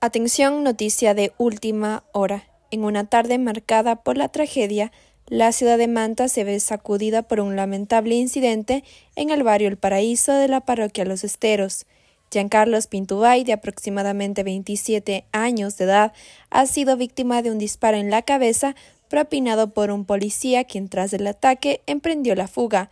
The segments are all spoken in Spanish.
Atención, noticia de última hora. En una tarde marcada por la tragedia, la ciudad de Manta se ve sacudida por un lamentable incidente en el barrio El Paraíso de la parroquia Los Esteros. Giancarlos Pintubay, de aproximadamente 27 años de edad, ha sido víctima de un disparo en la cabeza propinado por un policía quien tras el ataque emprendió la fuga.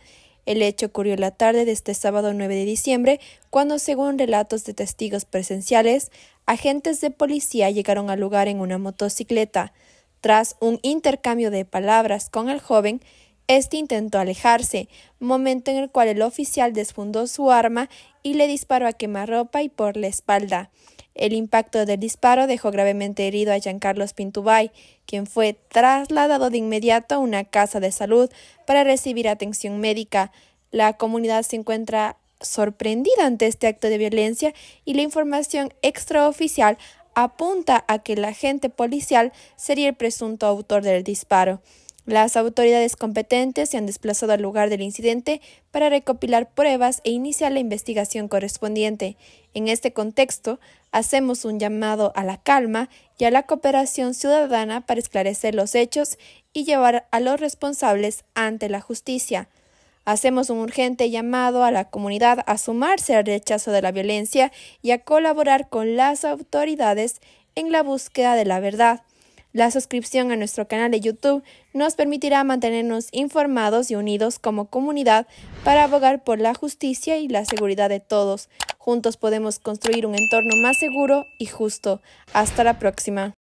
El hecho ocurrió la tarde de este sábado 9 de diciembre, cuando, según relatos de testigos presenciales, agentes de policía llegaron al lugar en una motocicleta. Tras un intercambio de palabras con el joven, este intentó alejarse, momento en el cual el oficial desfundó su arma y le disparó a quemarropa y por la espalda. El impacto del disparo dejó gravemente herido a Carlos Pintubay, quien fue trasladado de inmediato a una casa de salud para recibir atención médica. La comunidad se encuentra sorprendida ante este acto de violencia y la información extraoficial apunta a que el agente policial sería el presunto autor del disparo. Las autoridades competentes se han desplazado al lugar del incidente para recopilar pruebas e iniciar la investigación correspondiente. En este contexto, hacemos un llamado a la calma y a la cooperación ciudadana para esclarecer los hechos y llevar a los responsables ante la justicia. Hacemos un urgente llamado a la comunidad a sumarse al rechazo de la violencia y a colaborar con las autoridades en la búsqueda de la verdad. La suscripción a nuestro canal de YouTube nos permitirá mantenernos informados y unidos como comunidad para abogar por la justicia y la seguridad de todos. Juntos podemos construir un entorno más seguro y justo. Hasta la próxima.